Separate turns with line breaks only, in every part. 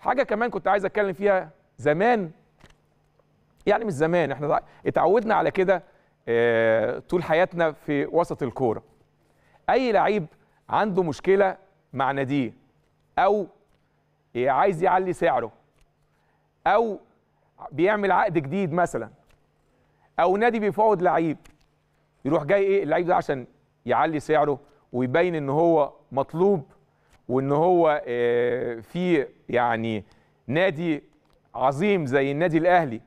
حاجه كمان كنت عايز اتكلم فيها زمان يعني مش زمان احنا اتعودنا على كده آه، طول حياتنا في وسط الكوره اي لعيب عنده مشكله مع ناديه او عايز يعلي سعره او بيعمل عقد جديد مثلا او نادي بيفاوض لعيب يروح جاي ايه اللعيب ده عشان يعلي سعره ويبين ان هو مطلوب وان هو آه، في يعني نادي عظيم زي النادي الاهلي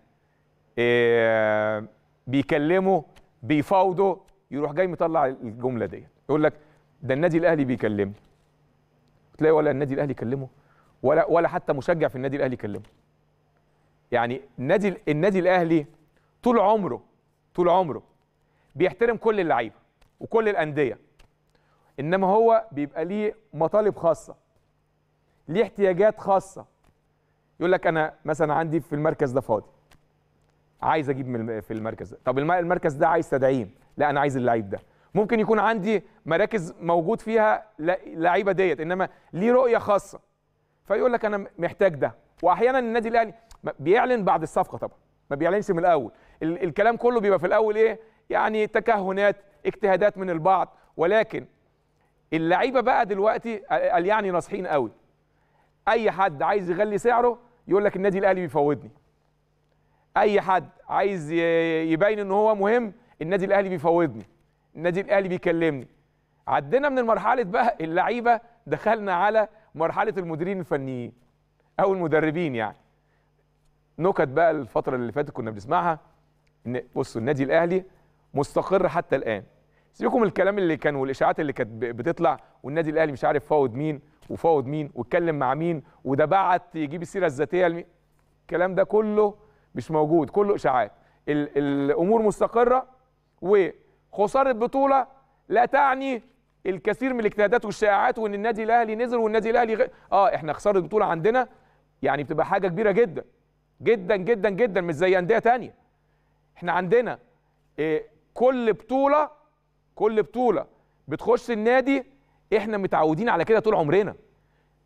آه، بيكلمه بيفاوضه يروح جاي مطلع الجمله ديت يقول لك ده النادي الاهلي بيكلمني تلاقي ولا النادي الاهلي كلمه ولا ولا حتى مشجع في النادي الاهلي كلمه يعني النادي النادي الاهلي طول عمره طول عمره بيحترم كل اللعيبه وكل الانديه انما هو بيبقى ليه مطالب خاصه ليه احتياجات خاصه يقول لك انا مثلا عندي في المركز ده فاضي عايز اجيب في المركز ده طب المركز ده عايز تدعيم لا انا عايز اللعيب ده ممكن يكون عندي مراكز موجود فيها لعيبه ديت انما ليه رؤيه خاصه فيقول لك انا محتاج ده واحيانا النادي الاهلي بيعلن بعد الصفقه طبعا ما بيعلنش من الاول الكلام كله بيبقى في الاول ايه يعني تكهنات اجتهادات من البعض ولكن اللعيبه بقى دلوقتي آه، آه، قال يعني ناصحين قوي اي حد عايز يغلي سعره يقول لك النادي الاهلي بيفوضني اي حد عايز يبين ان هو مهم النادي الاهلي بيفوضني النادي الاهلي بيكلمني عدينا من مرحله بقى اللعيبه دخلنا على مرحله المديرين الفنيين او المدربين يعني نكت بقى الفتره اللي فاتت كنا بنسمعها ان بصوا النادي الاهلي مستقر حتى الان سيبكم الكلام اللي كان والاشاعات اللي كانت بتطلع والنادي الاهلي مش عارف فاوض مين وفاوض مين واتكلم مع مين وده بعت يجيب السيره الذاتيه الكلام ده كله مش موجود كله اشاعات الامور مستقره وخساره بطوله لا تعني الكثير من الاجتهادات والشائعات وان النادي الاهلي نزل والنادي الاهلي غ... اه احنا خساره بطوله عندنا يعني بتبقى حاجه كبيره جدا جدا جدا جدا مش زي انديه تانية احنا عندنا إيه كل بطوله كل بطوله بتخش النادي احنا متعودين على كده طول عمرنا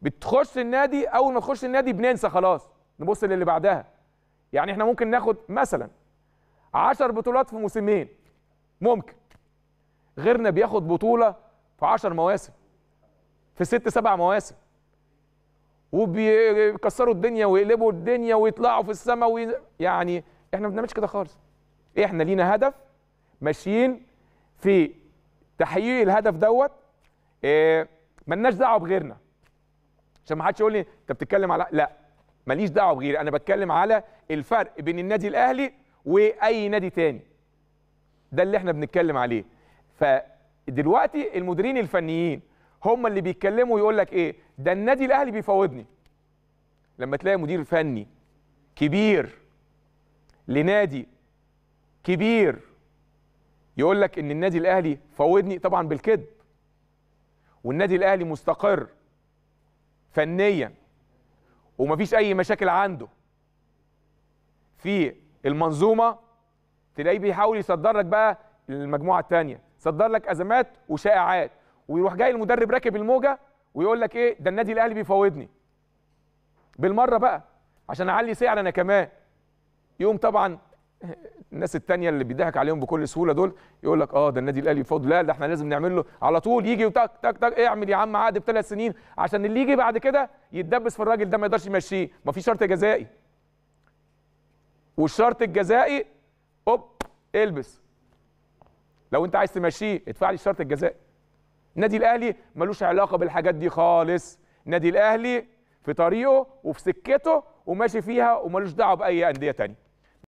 بتخش النادي اول ما تخش النادي بننسى خلاص نبص للي بعدها يعني احنا ممكن ناخد مثلا 10 بطولات في موسمين ممكن غيرنا بياخد بطوله في 10 مواسم في ست سبع مواسم وبيكسروا الدنيا ويقلبوا الدنيا ويطلعوا في السماء وي... يعني احنا ما بنعملش كده خالص احنا لينا هدف ماشيين في تحقيق الهدف دوت إيه ملناش دعوه بغيرنا عشان ما حدش يقول لي انت بتتكلم على لا ماليش دعوه بغيري انا بتكلم على الفرق بين النادي الاهلي واي نادي تاني ده اللي احنا بنتكلم عليه فدلوقتي المديرين الفنيين هم اللي بيتكلموا ويقول لك ايه ده النادي الاهلي بيفاوضني لما تلاقي مدير فني كبير لنادي كبير يقول لك ان النادي الاهلي فوضني طبعا بالكذب والنادي الاهلي مستقر فنيا ومفيش اي مشاكل عنده في المنظومه تلاقيه بيحاول يصدر لك بقى المجموعه الثانيه صدر لك ازمات وشائعات ويروح جاي المدرب راكب الموجه ويقول لك ايه ده النادي الاهلي بيفوضني بالمره بقى عشان اعلي سعر انا كمان يقوم طبعا الناس التانية اللي بيضحك عليهم بكل سهوله دول يقول لك اه ده النادي الاهلي بفضل لا ده احنا لازم نعمل له على طول يجي وتك تك تك اعمل يا عم عقد بثلاث سنين عشان اللي يجي بعد كده يتدبس في الراجل ده ما يقدرش يمشيه ما في شرط جزائي والشرط الجزائي اوب البس لو انت عايز تمشيه ادفع لي الشرط الجزائي النادي الاهلي ملوش علاقه بالحاجات دي خالص النادي الاهلي في طريقه وفي سكته وماشي فيها وملوش دعوه باي انديه ثانيه